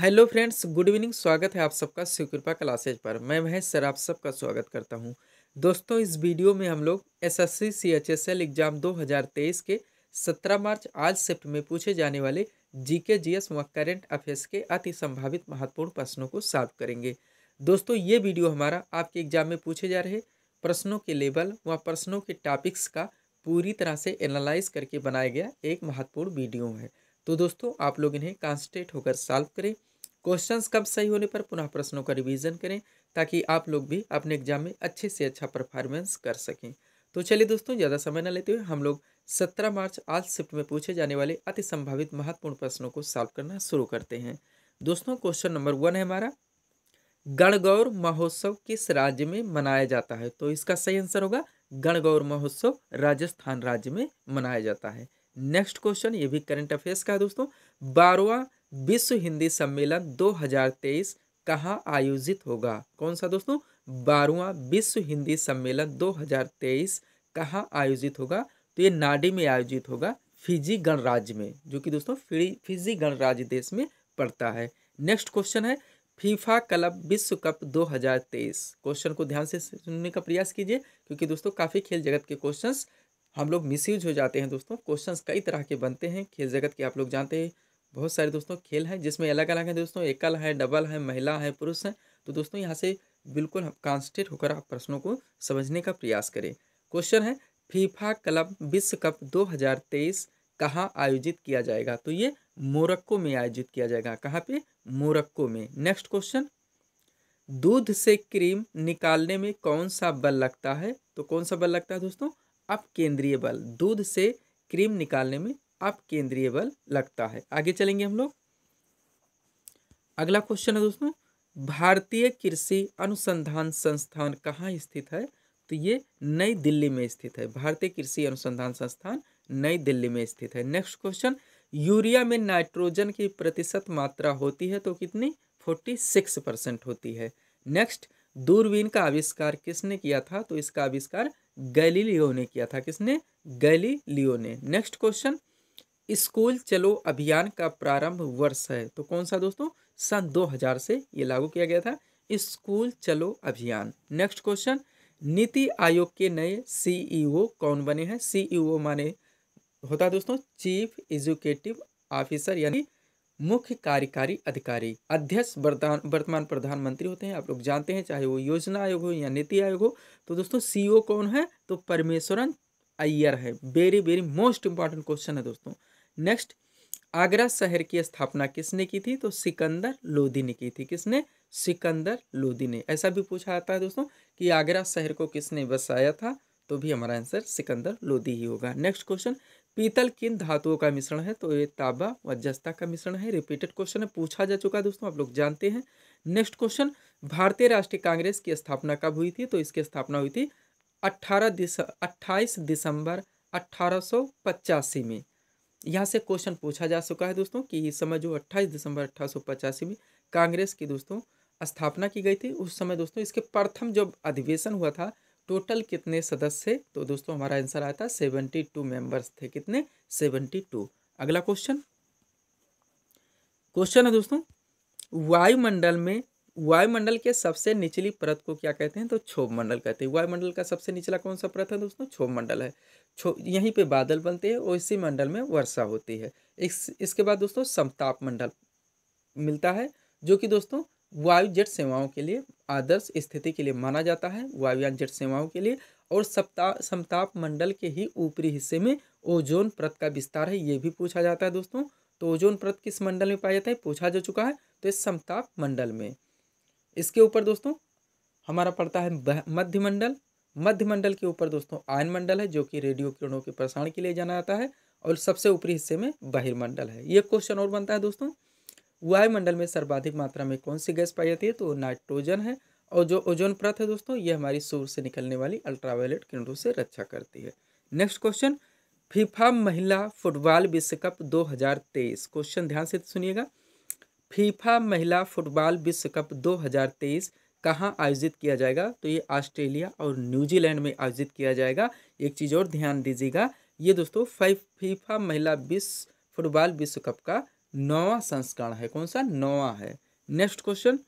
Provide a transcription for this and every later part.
hello friends good evening स्वागत है आप सबका शिवकृपा क्लासेज पर मैं महेश सर आप सबका स्वागत करता हूं दोस्तों इस वीडियो में हम लोग एसएससी सीएचएसएल एग्जाम 2023 के 17 मार्च आज शिफ्ट में पूछे जाने वाले जीके जीएस व करेंट अफेयर्स के अति संभावित महत्वपूर्ण प्रश्नों को साफ करेंगे दोस्तों ये वीडियो हमारा आपके एग्जाम में पूछे जा रहे प्रश्नों के लेवल व प्रश्नों के टॉपिक्स का पूरी तरह से एनालाइज करके बनाया गया एक महत्वपूर्ण वीडियो है तो दोस्तों आप लोग इन्हें कॉन्सटेट होकर सॉल्व करें क्वेश्चंस कब सही होने पर पुनः प्रश्नों का रिवीजन करें ताकि आप लोग भी अपने एग्जाम में अच्छे से अच्छा परफॉर्मेंस कर सकें तो चलिए दोस्तों ज़्यादा समय न लेते हुए हम लोग सत्रह मार्च आज शिफ्ट में पूछे जाने वाले अति संभावित महत्वपूर्ण प्रश्नों को सॉल्व करना शुरू करते हैं दोस्तों क्वेश्चन नंबर वन है हमारा गणगौर महोत्सव किस राज्य में मनाया जाता है तो इसका सही आंसर होगा गणगौर महोत्सव राजस्थान राज्य में मनाया जाता है नेक्स्ट क्वेश्चन ये भी करंट अफेयर्स का है दोस्तों बारवा विश्व हिंदी सम्मेलन 2023 कहाँ आयोजित होगा कौन सा दोस्तों बारवा विश्व हिंदी सम्मेलन 2023 कहाँ आयोजित होगा तो ये नाडी में आयोजित होगा फिजी गणराज्य में जो कि दोस्तों फिजी गणराज्य देश में पड़ता है नेक्स्ट क्वेश्चन है फीफा क्लब विश्व कप 2023 क्वेश्चन को ध्यान से सुनने का प्रयास कीजिए क्योंकि दोस्तों काफ़ी खेल जगत के क्वेश्चंस हम लोग मिस हो जाते हैं दोस्तों क्वेश्चंस कई तरह के बनते हैं खेल जगत के आप लोग जानते हैं बहुत सारे दोस्तों खेल हैं जिसमें अलग अलग हैं दोस्तों एकल है डबल है महिला है पुरुष हैं तो दोस्तों यहाँ से बिल्कुल कॉन्सटेट होकर आप प्रश्नों को समझने का प्रयास करें क्वेश्चन है फीफा क्लब विश्व कप 2023 कहाँ आयोजित किया जाएगा तो ये मोरक्को में आयोजित किया जाएगा कहाँ पे मोरक्को में नेक्स्ट क्वेश्चन दूध से क्रीम निकालने में कौन सा बल लगता है तो कौन सा बल लगता है दोस्तों अप केंद्रीय बल दूध से क्रीम निकालने में अप केंद्रीय बल लगता है आगे चलेंगे हम लोग अगला क्वेश्चन है दोस्तों भारतीय कृषि अनुसंधान संस्थान कहाँ स्थित है तो ये नई दिल्ली में स्थित है भारतीय कृषि अनुसंधान संस्थान नई दिल्ली में स्थित है नेक्स्ट क्वेश्चन यूरिया में नाइट्रोजन की प्रतिशत मात्रा होती है तो कितनी फोर्टी सिक्स परसेंट होती है नेक्स्ट दूरबीन का आविष्कार किसने किया था तो इसका आविष्कार गैलीलियो ने किया था किसने गैलीलियो ने नेक्स्ट क्वेश्चन स्कूल चलो अभियान का प्रारंभ वर्ष है तो कौन सा दोस्तों सन 2000 से ये लागू किया गया था स्कूल चलो अभियान नेक्स्ट क्वेश्चन नीति आयोग के नए सीईओ e कौन बने हैं सीईओ e माने होता है दोस्तों चीफ एजुकेटिव ऑफिसर यानी मुख्य कार्यकारी अधिकारी अध्यक्ष वर्तमान प्रधानमंत्री होते हैं आप लोग जानते हैं चाहे वो योजना आयोग हो या नीति आयोग हो तो दोस्तों सीईओ e कौन है तो परमेश्वरन अय्यर है very very most important question है दोस्तों नेक्स्ट आगरा शहर की स्थापना किसने की थी तो सिकंदर लोधी ने की थी किसने सिकंदर लोधी ने ऐसा भी पूछा जाता है दोस्तों कि आगरा शहर को किसने बसाया था तो भी हमारा आंसर सिकंदर लोधी ही होगा नेक्स्ट क्वेश्चन पीतल किन धातुओं का मिश्रण है तो ये ताबा व जस्ता का मिश्रण है रिपीटेड क्वेश्चन है पूछा जा चुका है दोस्तों आप लोग जानते हैं नेक्स्ट क्वेश्चन भारतीय राष्ट्रीय कांग्रेस की स्थापना कब हुई थी तो इसकी स्थापना हुई थी अट्ठारह दिस अट्ठाईस दिसंबर अट्ठारह में यहाँ से क्वेश्चन पूछा जा चुका है दोस्तों कि इस समय जो अट्ठाईस दिसंबर अट्ठारह में कांग्रेस की दोस्तों स्थापना की गई थी उस समय दोस्तों इसके प्रथम जब अधिवेशन हुआ था टोटल कितने सदस्य तो दोस्तों हमारा आंसर आया था सेवेंटी टू मेंबर्स थे कितने सेवेंटी टू अगला क्वेश्चन क्वेश्चन है दोस्तों वायुमंडल में वायुमंडल के सबसे निचली परत को क्या कहते हैं तो क्षोभ मंडल कहते हैं वायुमंडल का सबसे निचला कौन सा परत है दोस्तों क्षोभ मंडल है छो यहीं पे बादल बनते हैं और इसी मंडल में वर्षा होती है इस इसके बाद दोस्तों समताप मंडल मिलता है जो कि दोस्तों वायु जेट सेवाओं के लिए आदर्श स्थिति के लिए माना जाता है वायुयान जेट सेवाओं के लिए और सप्ता समताप मंडल के ही ऊपरी हिस्से में ओजोन परत का विस्तार है ये भी पूछा जाता है दोस्तों तो ओजोन परत किस मंडल में पाया जाता है पूछा जा चुका है तो इस समताप मंडल में इसके ऊपर दोस्तों हमारा पड़ता है मध्यमंडल मध्यमंडल के ऊपर दोस्तों आयन मंडल है जो कि रेडियो किरणों के प्रसारण के लिए जाना जाता है और सबसे ऊपरी हिस्से में बहिर्मंडल है ये क्वेश्चन और बनता है दोस्तों वायुमंडल में सर्वाधिक मात्रा में कौन सी गैस पाई जाती है तो नाइट्रोजन है और जो ओजोन प्रथ है दोस्तों ये हमारी सूर्य से निकलने वाली अल्ट्रावायलेट किरणों से रक्षा करती है नेक्स्ट क्वेश्चन फीफा महिला फुटबॉल विश्व कप 2023 क्वेश्चन ध्यान से सुनिएगा फीफा महिला फुटबॉल विश्व कप 2023 हज़ार कहाँ आयोजित किया जाएगा तो ये ऑस्ट्रेलिया और न्यूजीलैंड में आयोजित किया जाएगा एक चीज़ और ध्यान दीजिएगा ये दोस्तों फाइव फीफा महिला विश्व फुटबॉल विश्व कप का नौवा संस्करण है कौन सा नौवा है नेक्स्ट क्वेश्चन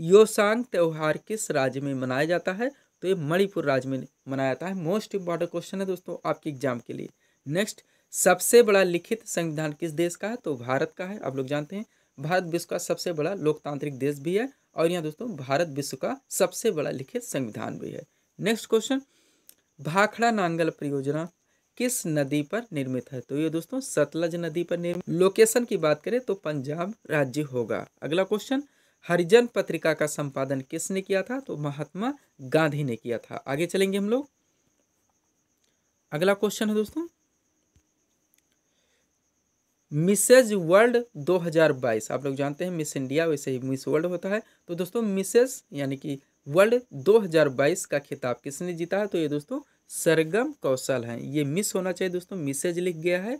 योसांग त्यौहार किस राज्य में मनाया जाता है तो ये मणिपुर राज्य में मनाया जाता है मोस्ट इंपॉर्टेंट क्वेश्चन है दोस्तों आपके एग्जाम के लिए नेक्स्ट सबसे बड़ा लिखित संविधान किस देश का है तो भारत का है आप लोग जानते हैं भारत विश्व का सबसे बड़ा लोकतांत्रिक देश भी है और यहाँ दोस्तों भारत विश्व का सबसे बड़ा लिखित संविधान भी है नेक्स्ट क्वेश्चन भाखड़ा नांगल परियोजना किस नदी पर निर्मित है तो ये दोस्तों सतलज नदी पर निर्मित लोकेशन की बात करें तो पंजाब राज्य होगा अगला क्वेश्चन हरिजन पत्रिका का संपादन किसने किया था तो महात्मा गांधी ने किया था आगे चलेंगे हम लोग अगला क्वेश्चन है दोस्तों मिसेज वर्ल्ड 2022 आप लोग जानते हैं मिस इंडिया वैसे ही मिस वर्ल्ड होता है तो दोस्तों मिसेज यानी कि वर्ल्ड 2022 का खिताब किसने जीता है तो ये दोस्तों सरगम कौशल हैं ये मिस होना चाहिए दोस्तों मिसेज लिख गया है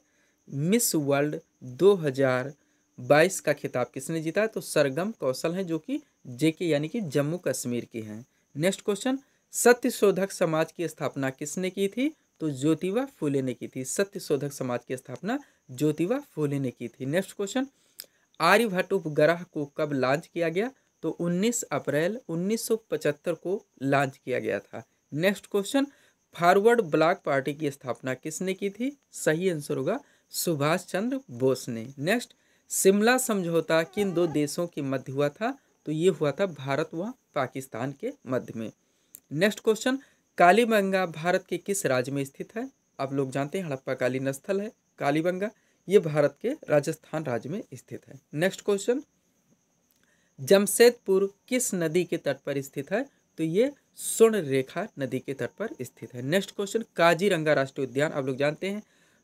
मिस वर्ल्ड 2022 का खिताब किसने जीता है तो सरगम कौशल हैं जो कि जेके यानी कि जम्मू कश्मीर की हैं नेक्स्ट क्वेश्चन सत्य शोधक समाज की स्थापना किसने की थी तो ज्योतिबा फूले ने की थी सत्य शोधक समाज की स्थापना ज्योतिबा फूले ने की थी नेक्स्ट क्वेश्चन आर्यभट्ट उपग्रह को कब लॉन्च किया गया तो 19 अप्रैल 1975 को लॉन्च किया गया था next question forward block party की स्थापना किसने की थी सही आंसर होगा सुभाष चंद्र बोस ने नेक्स्ट शिमला समझौता किन दो देशों के मध्य हुआ था तो ये हुआ था भारत व पाकिस्तान के मध्य में नेक्स्ट क्वेश्चन कालीबंगा भारत के किस राज्य में स्थित है आप लोग जानते हैं हड़प्पा कालीन स्थल है कालीबंगा ये भारत के राजस्थान राज्य में स्थित है नेक्स्ट क्वेश्चन जमशेदपुर किस नदी के तट पर स्थित है तो ये स्वर्ण रेखा नदी के तट पर स्थित है नेक्स्ट क्वेश्चन काजीरंगा राष्ट्रीय उद्यान आप लोग जानते हैं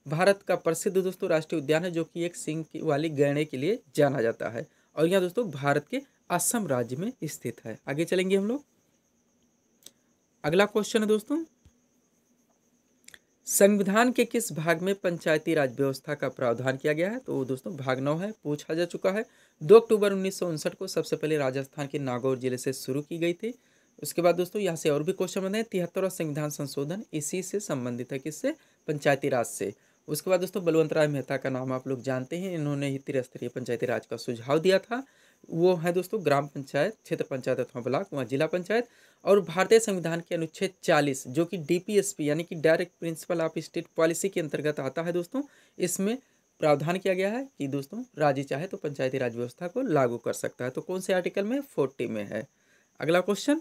भारत का प्रसिद्ध दोस्तों राष्ट्रीय उद्यान है जो कि एक सिंह वाली गहने के लिए जाना जाता है और यह दोस्तों भारत के असम राज्य में स्थित है आगे चलेंगे हम लोग अगला क्वेश्चन है दोस्तों संविधान के किस भाग में पंचायती राज व्यवस्था का प्रावधान किया गया है तो दोस्तों भाग नौ है पूछा जा चुका है दो अक्टूबर उन्नीस को सबसे पहले राजस्थान के नागौर जिले से शुरू की गई थी उसके बाद दोस्तों यहाँ से और भी क्वेश्चन बनाए तिहत्तरवा संविधान संशोधन इसी से संबंधित है किससे पंचायती राज से उसके बाद दोस्तों बलवंत राय मेहता का नाम आप लोग जानते हैं इन्होंने ही त्रिस्तरीय पंचायती राज का सुझाव दिया था वो है दोस्तों ग्राम पंचायत क्षेत्र पंचायत अथवा ब्लॉक वहाँ जिला पंचायत और भारतीय संविधान के अनुच्छेद 40 जो कि डीपीएसपी यानी कि direct principle of state policy के अंतर्गत आता है दोस्तों इसमें प्रावधान किया गया है कि दोस्तों राज्य चाहे तो पंचायती राज व्यवस्था को लागू कर सकता है तो कौन से आर्टिकल में फोर्टी में है अगला क्वेश्चन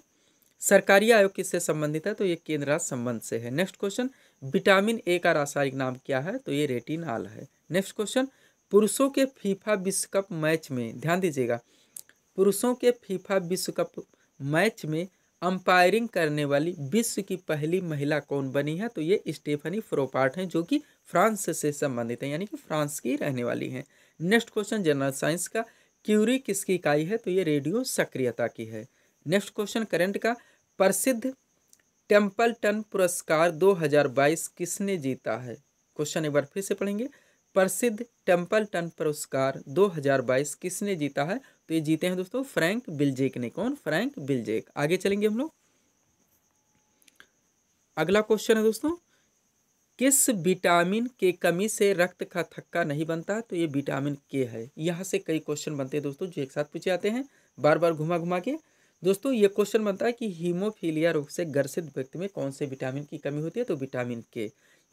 सरकारी आयोग किससे संबंधित है तो ये केंद्र राज संबंध से है नेक्स्ट क्वेश्चन विटामिन ए का रासायनिक नाम क्या है तो ये रेटिनाल है नेक्स्ट क्वेश्चन पुरुषों के फीफा विश्व कप मैच में ध्यान दीजिएगा पुरुषों के फीफा विश्व कप मैच में अंपायरिंग करने वाली विश्व की पहली महिला कौन बनी है तो ये स्टेफनी फ्रोपार्ट हैं जो कि फ्रांस से संबंधित हैं यानी कि फ्रांस की रहने वाली हैं नेक्स्ट क्वेश्चन जनरल साइंस का क्यूरी किसकी इकाई है तो ये रेडियो सक्रियता की है नेक्स्ट क्वेश्चन करंट का प्रसिद्ध टेम्पलटन पुरस्कार 2022 किसने जीता है क्वेश्चन एक बार फिर से पढ़ेंगे प्रसिद्ध टेम्पलटन पुरस्कार 2022 किसने जीता है तो ये जीते हैं दोस्तों फ्रैंक बिलजेक ने कौन फ्रैंक बिलजेक आगे चलेंगे हम लोग अगला क्वेश्चन है दोस्तों किस विटामिन के कमी से रक्त का थक्का नहीं बनता तो ये विटामिन के है यहाँ से कई क्वेश्चन बनते हैं दोस्तों जो एक साथ पूछे जाते हैं बार बार घुमा घुमा के दोस्तों ये क्वेश्चन बनता है कि हीमोफीलिया रोग से ग्रसित व्यक्ति में कौन से विटामिन की कमी होती है तो विटामिन के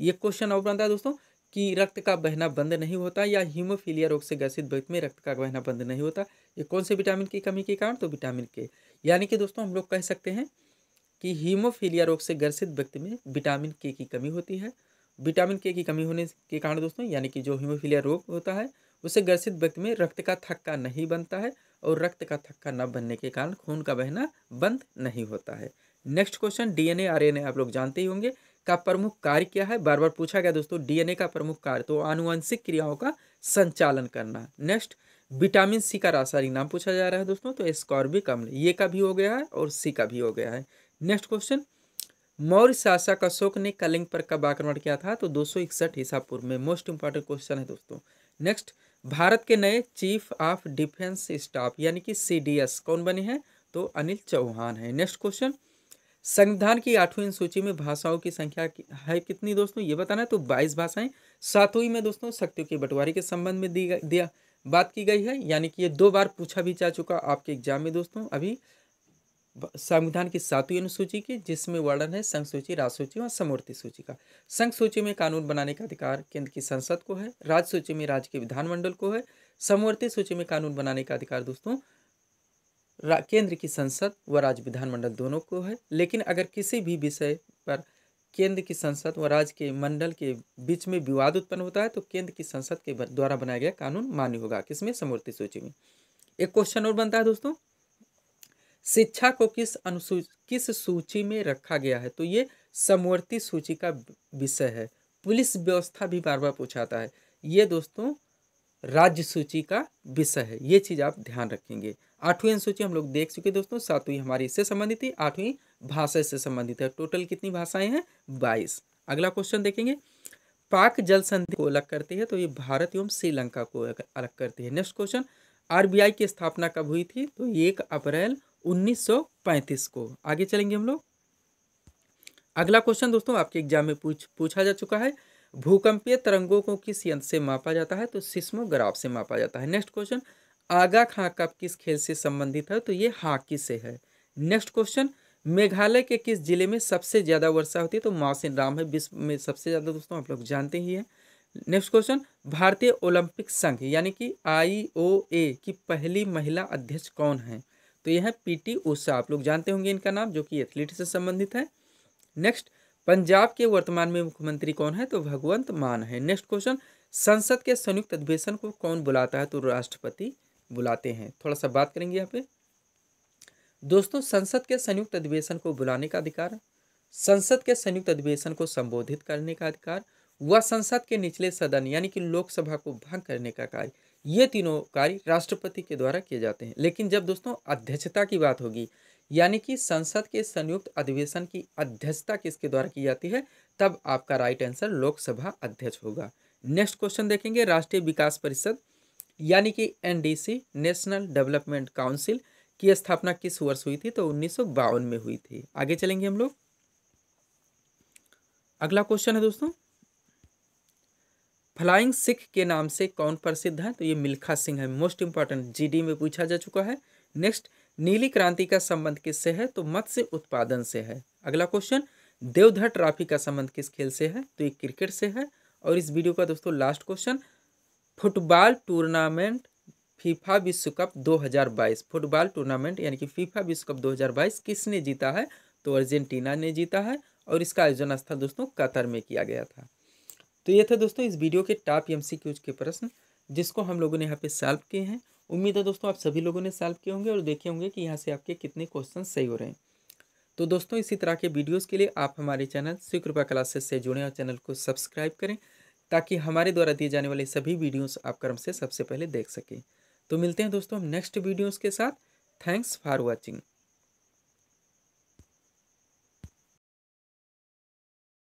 ये क्वेश्चन और बनता है दोस्तों कि रक्त का बहना बंद नहीं होता या हीमोफीलिया रोग से ग्रसित व्यक्ति में रक्त का बहना बंद नहीं होता ये कौन से विटामिन की कमी के कारण तो विटामिन के यानी कि दोस्तों हम लोग कह सकते हैं कि हीमोफीलिया रोग से ग्रसित व्यक्ति में विटामिन के की कमी होती है विटामिन के की कमी होने के कारण दोस्तों यानी कि जो हीमोफीलिया रोग होता है उसे ग्रसित व्यक्ति में रक्त का थक्का नहीं बनता है और रक्त का थक्का न बनने के कारण खून का बहना बंद नहीं होता है नेक्स्ट क्वेश्चन डीएनए आरएनए आप लोग जानते ही होंगे का प्रमुख कार्य क्या है बार बार पूछा गया दोस्तों डीएनए का प्रमुख कार्य तो आनुवंशिक क्रियाओं का संचालन करना नेक्स्ट विटामिन सी का रासायनिक नाम पूछा जा रहा है दोस्तों तो स्कॉर्बिक अम्ल ये का भी हो गया है और सी का भी हो गया है नेक्स्ट क्वेश्चन मौर्य शासक अशोक ने कलिंग पर कब आक्रमण किया था तो दो सौ इकसठ ईसापुर में मोस्ट इंपॉर्टेंट क्वेश्चन है दोस्तों नेक्स्ट भारत के नए चीफ ऑफ डिफेंस स्टाफ यानी कि सीडीएस कौन बने हैं तो अनिल चौहान है नेक्स्ट क्वेश्चन संविधान की आठवीं सूची में भाषाओं की संख्या है कितनी दोस्तों ये बताना है तो बाईस भाषाएं सातवीं में दोस्तों शक्तियों की बंटवारे के संबंध में दी दिया बात की गई है यानी कि ये दो बार पूछा भी जा चुका आपके एग्जाम में दोस्तों अभी संविधान की सातवीं अनुसूची की जिसमें वर्णन है संघ सूची राज्य सूची और समूर्ति सूची का संघ सूची में कानून बनाने का अधिकार केंद्र की संसद को है राज्य सूची में राज्य के विधानमंडल को है समूर्ति सूची में कानून बनाने का अधिकार दोस्तों केंद्र की संसद व राज्य विधानमंडल दोनों को है लेकिन अगर किसी भी विषय पर केंद्र की संसद व राज्य के मंडल के बीच में विवाद उत्पन्न होता है तो केंद्र की संसद के द्वारा बनाया गया कानून मान्य होगा किसमें समूर्ति सूची में एक क्वेश्चन और बनता है दोस्तों शिक्षा को किस अनुसूच किस सूची में रखा गया है तो ये समवर्ती सूची का विषय है पुलिस व्यवस्था भी बार बार पूछाता है ये दोस्तों राज्य सूची का विषय है ये चीज़ आप ध्यान रखेंगे आठवीं अनुसूची हम लोग देख चुके दोस्तों सातवीं हमारी इससे संबंधित थी आठवीं भाषा से संबंधित है टोटल कितनी भाषाएं हैं बाईस अगला क्वेश्चन देखेंगे पाक जल संधि को अलग करती है तो ये भारत एवं श्रीलंका को अलग करती है नेक्स्ट क्वेश्चन आरबीआई की स्थापना कब हुई थी तो एक अप्रैल 1935 को आगे चलेंगे हम लोग अगला क्वेश्चन दोस्तों आपके एग्जाम में पूछ पूछा जा चुका है भूकंपीय तरंगों को किस यंत्र से मापा जाता है तो सिस्मोग्राफ से मापा जाता है next question Aga Khan cup किस खेल से संबंधित है तो ये हॉकी से है नेक्स्ट क्वेश्चन मेघालय के किस जिले में सबसे ज़्यादा वर्षा होती है तो मासिन राम है विश्व में सबसे ज़्यादा दोस्तों आप लोग जानते ही है नेक्स्ट क्वेश्चन भारतीय ओलंपिक संघ यानी कि आई की पहली महिला अध्यक्ष कौन है तो यह है टी उषा आप लोग जानते होंगे इनका नाम जो कि एथलीट से संबंधित है नेक्स्ट पंजाब के वर्तमान में मुख्यमंत्री कौन है तो भगवंत मान है नेक्स्ट क्वेश्चन संसद के संयुक्त अधिवेशन को कौन बुलाता है तो राष्ट्रपति बुलाते हैं थोड़ा सा बात करेंगे यहाँ पे दोस्तों संसद के संयुक्त अधिवेशन को बुलाने का अधिकार संसद के संयुक्त अधिवेशन को संबोधित करने का अधिकार व संसद के निचले सदन यानी कि लोकसभा को भंग करने का कार्य ये तीनों कार्य राष्ट्रपति के द्वारा किए जाते हैं लेकिन जब दोस्तों अध्यक्षता की बात होगी यानी कि संसद के संयुक्त अधिवेशन की अध्यक्षता किसके द्वारा की जाती है तब आपका राइट आंसर लोकसभा अध्यक्ष होगा नेक्स्ट क्वेश्चन देखेंगे राष्ट्रीय विकास परिषद यानी कि एनडीसी नेशनल डेवलपमेंट काउंसिल की स्थापना किस वर्ष हुई थी तो उन्नीस में हुई थी आगे चलेंगे हम लोग अगला क्वेश्चन है दोस्तों फ्लाइंग सिख के नाम से कौन प्रसिद्ध है तो ये मिल्खा सिंह है मोस्ट इंपॉर्टेंट जीडी में पूछा जा चुका है नेक्स्ट नीली क्रांति का संबंध किससे है तो मत्स्य उत्पादन से है अगला क्वेश्चन देवधर ट्रॉफी का संबंध किस खेल से है तो ये क्रिकेट से है और इस वीडियो का दोस्तों last question football tournament FIFA विश्व कप 2022 फुटबॉल टूर्नामेंट यानी कि फीफा विश्व कप 2022 किसने जीता है तो अर्जेंटीना ने जीता है और इसका आयोजन स्थल दोस्तों कतर में किया गया था तो ये था दोस्तों इस वीडियो के टॉप एम के प्रश्न जिसको हम लोगों ने यहाँ पे सॉल्व किए हैं उम्मीद है दोस्तों आप सभी लोगों ने सॉल्व किए होंगे और देखे होंगे कि यहाँ से आपके कितने क्वेश्चन सही हो रहे हैं तो दोस्तों इसी तरह के वीडियोस के लिए आप हमारे चैनल श्री कृपा क्लासेस से जुड़ें और चैनल को सब्सक्राइब करें ताकि हमारे द्वारा दिए जाने वाले सभी वीडियोस आप क्रम से सबसे पहले देख सकें तो मिलते हैं दोस्तों हम नेक्स्ट वीडियोज़ के साथ थैंक्स फॉर वॉचिंग